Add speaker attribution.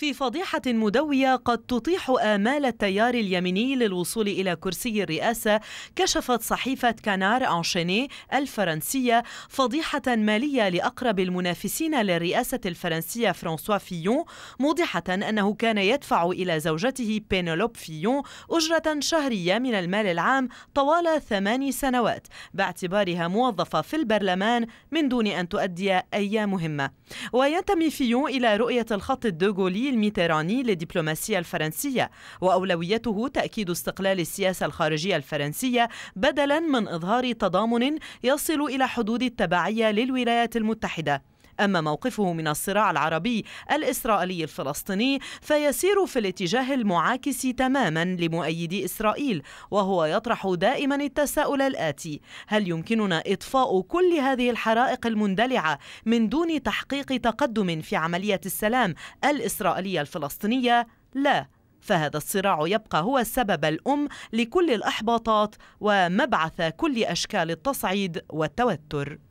Speaker 1: في فضيحة مدوية قد تطيح آمال التيار اليميني للوصول إلى كرسي الرئاسة كشفت صحيفة كانار أنشيني الفرنسية فضيحة مالية لأقرب المنافسين للرئاسة الفرنسية فرانسوا فيون موضحة أنه كان يدفع إلى زوجته بينولوب فيون أجرة شهرية من المال العام طوال ثماني سنوات باعتبارها موظفة في البرلمان من دون أن تؤدي أي مهمة وينتمي فيون إلى رؤية الخط الدوغولي البديل ميتيراني للدبلوماسية الفرنسية وأولويته تأكيد استقلال السياسة الخارجية الفرنسية بدلا من إظهار تضامن يصل إلى حدود التبعية للولايات المتحدة أما موقفه من الصراع العربي الإسرائيلي الفلسطيني فيسير في الاتجاه المعاكس تماما لمؤيدي إسرائيل وهو يطرح دائما التساؤل الآتي هل يمكننا إطفاء كل هذه الحرائق المندلعة من دون تحقيق تقدم في عملية السلام الإسرائيلية الفلسطينية؟ لا فهذا الصراع يبقى هو السبب الأم لكل الإحباطات ومبعث كل أشكال التصعيد والتوتر